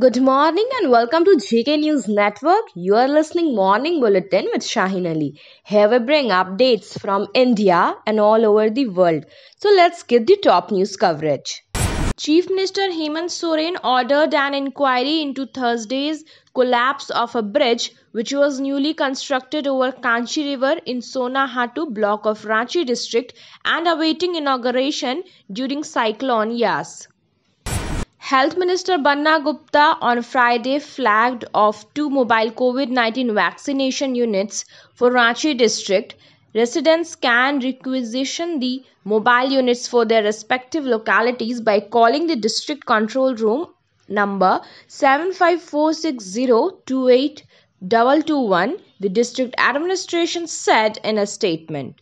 Good morning and welcome to JK News Network. You are listening Morning Bulletin with Shahin Ali. Here we bring updates from India and all over the world. So let's get the top news coverage. Chief Minister Hemant Soren ordered an inquiry into Thursday's collapse of a bridge which was newly constructed over Kanchi River in Sonahatu block of Ranchi district and awaiting inauguration during cyclone Yas. Health Minister Banna Gupta on Friday flagged off two mobile COVID 19 vaccination units for Ranchi district. Residents can requisition the mobile units for their respective localities by calling the district control room number 754602821, the district administration said in a statement.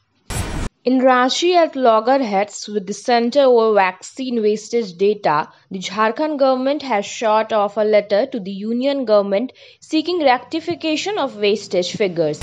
In Ranchi at loggerheads with the Centre over Vaccine Wastage Data, the Jharkhand government has shot off a letter to the union government seeking rectification of wastage figures.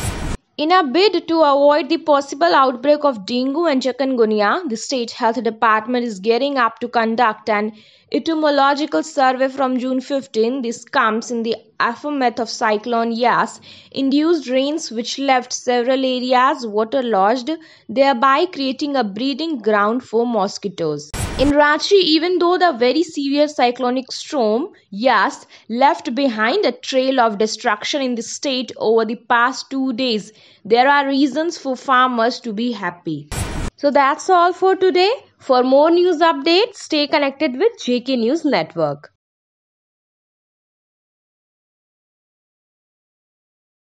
In a bid to avoid the possible outbreak of dengue and chikungunya, the state health department is gearing up to conduct an etymological survey from June 15. This comes in the aftermath of cyclone Yas induced rains which left several areas waterlogged, thereby creating a breeding ground for mosquitoes. In Rachi, even though the very severe cyclonic storm Yas left behind a trail of destruction in the state over the past two days, there are reasons for farmers to be happy. So that's all for today. For more news updates, stay connected with JK News Network.